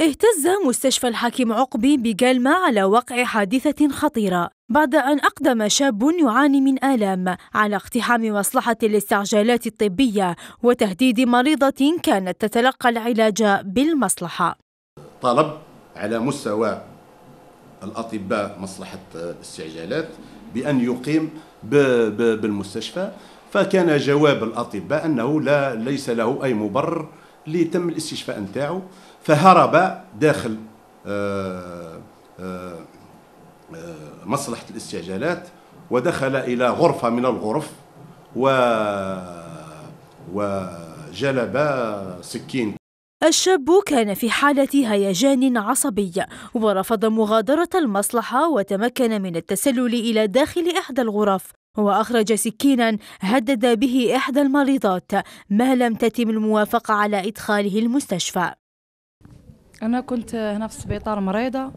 اهتز مستشفى الحكيم عقبي بجلمة على وقع حادثة خطيرة بعد أن أقدم شاب يعاني من آلام على اقتحام مصلحة الاستعجالات الطبية وتهديد مريضة كانت تتلقى العلاج بالمصلحة طلب على مستوى الأطباء مصلحة الاستعجالات بأن يقيم بالمستشفى فكان جواب الأطباء أنه لا ليس له أي مبرر اللي تم الاستشفاء نتاعو فهرب داخل آه، آه، آه، مصلحة الاستعجالات ودخل إلى غرفة من الغرف و وجلب سكين الشاب كان في حالة هيجان عصبي ورفض مغادرة المصلحة وتمكن من التسلل إلى داخل إحدى الغرف وأخرج سكينا هدد به إحدى المريضات ما لم تتم الموافقة على إدخاله المستشفى أنا كنت هنا في السبيطار مريضة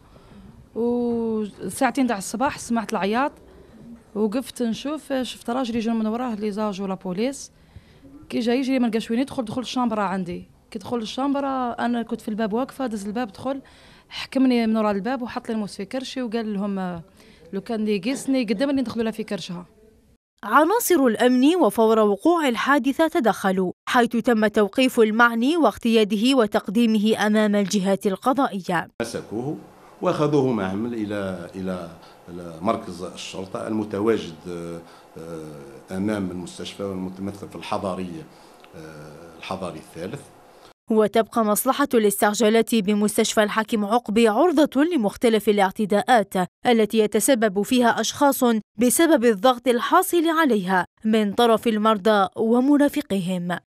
وساعتين تاع الصباح سمعت العياط وقفت نشوف شفت راجل يجي من وراه لي زاج ولا بوليس كي جاي يجري ما لقاش وين يدخل دخل الشامبرا عندي كي دخل الشامبرا انا كنت في الباب واقفه دز الباب دخل حكمني من ورا الباب وحط لي الموس في كرشي وقال لهم لو كان لي قدام اللي ندخلوا لها في كرشها عناصر الأمن وفور وقوع الحادثة تدخلوا حيث تم توقيف المعني واقتياده وتقديمه أمام الجهات القضائية مسكوه وأخذوه معهم إلى إلى مركز الشرطة المتواجد آه، آه، أمام المستشفى والمتمثل في الحضارية آه، الحضاري الثالث وتبقى مصلحة الاستعجالات بمستشفى الحاكم عقبي عرضة لمختلف الاعتداءات التي يتسبب فيها أشخاص بسبب الضغط الحاصل عليها من طرف المرضى ومرافقهم